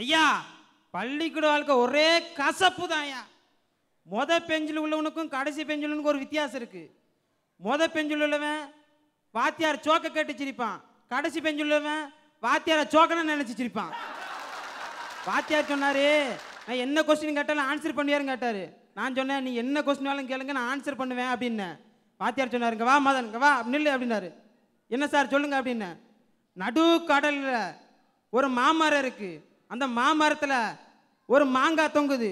ஐயா பள்ளிக்கூட வாழ்க்கை ஒரே கசப்பு தான் ஐயா மொத பெஞ்சில் உள்ளவனுக்கும் கடைசி பெஞ்சில் ஒரு வித்தியாசம் இருக்குது மொத பெஞ்சில் உள்ளவன் வாத்தியார் சோக்க கேட்டு சிரிப்பான் கடைசி பெஞ்சில் உள்ளவன் வாத்தியாரை சோக்கனை நினச்சி சிரிப்பான் வாத்தியார் சொன்னாரு நான் என்ன கொஸ்டின் கேட்டாலும் ஆன்சர் பண்ணியாருன்னு கேட்டார் நான் சொன்னேன் நீ என்ன கொஸ்டின் வேலை கேளுங்க நான் ஆன்சர் பண்ணுவேன் அப்படின்னேன் வாத்தியார் சொன்னாருங்க வா மதன் வா நில்லு அப்படின்னாரு என்ன சார் சொல்லுங்க அப்படின்னு நடு கடலில் ஒரு மாமரம் இருக்குது அந்த மாமரத்தில் ஒரு மாங்காய் தொங்குது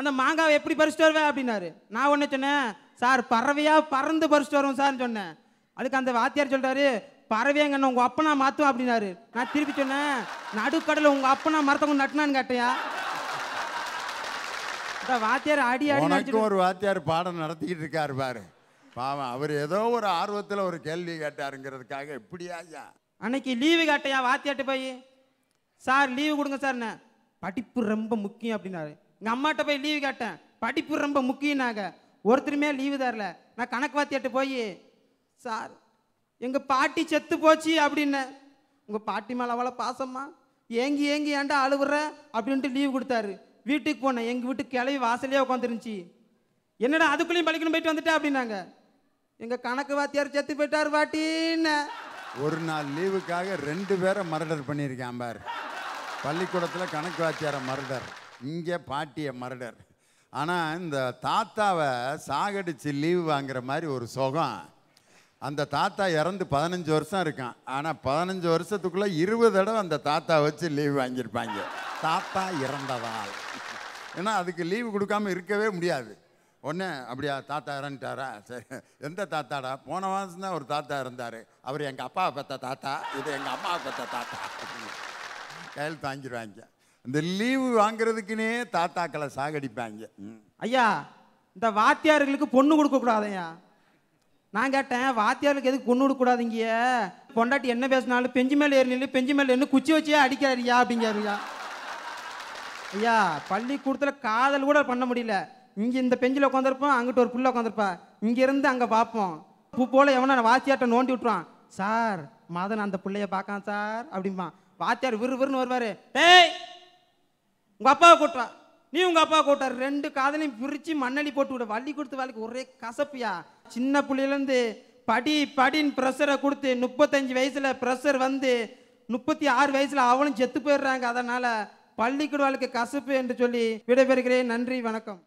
அந்த மாங்காவை எப்படி பறிச்சுட்டு வருவேன் அப்படின்னாரு நான் ஒன்று சொன்னேன் சார் பறவையாக பறந்து பறிச்சுட்டு வருவோம் சார்னு சொன்னேன் அதுக்கு அந்த வாத்தியார் சொல்கிறாரு பறவையாங்க உங்கள் அப்பனா மாற்றும் அப்படின்னாரு நான் திருப்பி சொன்னேன் நடுக்கடலில் உங்கள் அப்பனா மரத்தை மரத்தவங்க நட்டுனான்னு கேட்டையா வாத்தியார் அடி அடி ஒரு வாத்தியார் பாடம் நடத்திக்கிட்டு இருக்காரு பாரு பாவம் அவர் ஏதோ ஒரு ஆர்வத்தில் ஒரு கேள்வி கேட்டாருங்கிறதுக்காக எப்படி ஐயா அன்னைக்கு லீவு கேட்டையா வாத்தியாட்டு போய் சார் லீவு கொடுங்க சார் படிப்பு ரொம்ப முக்கியம் அப்படின்னாரு எங்கள் அம்மாட்ட போய் லீவு கேட்டேன் படிப்பு ரொம்ப முக்கியம்னாங்க ஒருத்தருமே லீவு தரல நான் கணக்கு வாத்தியாட்ட போய் சார் எங்கள் பாட்டி செத்து போச்சு அப்படின்ன உங்கள் பாட்டி மேலே அவ்வளோ பாசம்மா ஏங்கி ஏங்கி ஏன்டா அழுகுற அப்படின்ட்டு லீவு கொடுத்தாரு வீட்டுக்கு போனேன் எங்கள் வீட்டுக்கு கிளவி வாசலே உட்காந்துருந்துச்சி என்னடா அதுக்குள்ளேயும் பழிக்கணும் போயிட்டு வந்துட்டேன் அப்படின்னாங்க எங்கள் கணக்கு வாத்தியார் செத்து போயிட்டார் பாட்டின்னு ஒரு நாள் லீவுக்காக ரெண்டு பேரை மர்டர் பண்ணியிருக்கேன் பார் பள்ளிக்கூடத்தில் கணக்கு வாத்தியாரை மர்டர் இங்கே பாட்டியை மர்டர் ஆனால் இந்த தாத்தாவை சாகடித்து லீவு வாங்குற மாதிரி ஒரு சுகம் அந்த தாத்தா இறந்து பதினஞ்சு வருஷம் இருக்கான் ஆனால் பதினஞ்சு வருஷத்துக்குள்ளே இருபது தடவை அந்த தாத்தா வச்சு லீவு வாங்கியிருப்பாங்க தாத்தா இறந்ததால் ஏன்னா அதுக்கு லீவு கொடுக்காமல் இருக்கவே முடியாது உடனே அப்படியா தாத்தா இறந்துட்டாரா சரி எந்த தாத்தாடா போன மாதம் தான் ஒரு தாத்தா இருந்தார் அவர் எங்கள் அப்பாவை பெற்ற தாத்தா இது எங்கள் அம்மாவை பெற்ற தாத்தா கையில் தாங்கிடுவாங்க இந்த லீவு வாங்குறதுக்குன்னே தாத்தாக்களை சாகடிப்பாங்க ஐயா இந்த வாத்தியார்களுக்கு பொண்ணு கொடுக்கக்கூடாதையா நான் கேட்டேன் வாத்தியாருக்கு எதுக்கு பொண்ணு கொடுக்கூடாதீங்க பொண்டாட்டி என்ன பேசினாலும் பெஞ்சு மேலே ஏறினாலும் பெஞ்சு மேலே நின்று குச்சி வச்சியே அடிக்காதியா அப்படிங்கிறாருயா ஐயா பள்ளிக்கூடத்தில் காதல் கூட பண்ண முடியல இங்கே இந்த பெஞ்சில் உட்காந்துருப்போம் அங்கிட்ட ஒரு புள்ள உட்காந்துருப்பா இங்கேருந்து அங்கே பார்ப்போம் பூ போல் எவனோ வாத்தியார்ட்ட நோண்டி விட்டுருவான் சார் மதன் அந்த பிள்ளைய பார்க்கான் சார் அப்படிம்பான் வாத்தியார் விறு விறுன்னு வருவார் டேய் உங்கள் அப்பாவை கூட்டுவா நீ உங்கள் அப்பா கூட்டார் ரெண்டு காதலையும் பிரித்து மண்ணலி போட்டு விட வள்ளி கொடுத்து வாழ்க்கை ஒரே கசப்பியா சின்ன பிள்ளையிலேருந்து படி படின்னு ப்ரெஷரை கொடுத்து முப்பத்தஞ்சு வயசில் ப்ரெஷர் வந்து முப்பத்தி ஆறு வயசில் அவனும் செத்து போயிடுறாங்க அதனால் பள்ளிக்கூட வாழ்க்கை கசப்பு என்று சொல்லி விடைபெறுகிறேன் நன்றி வணக்கம்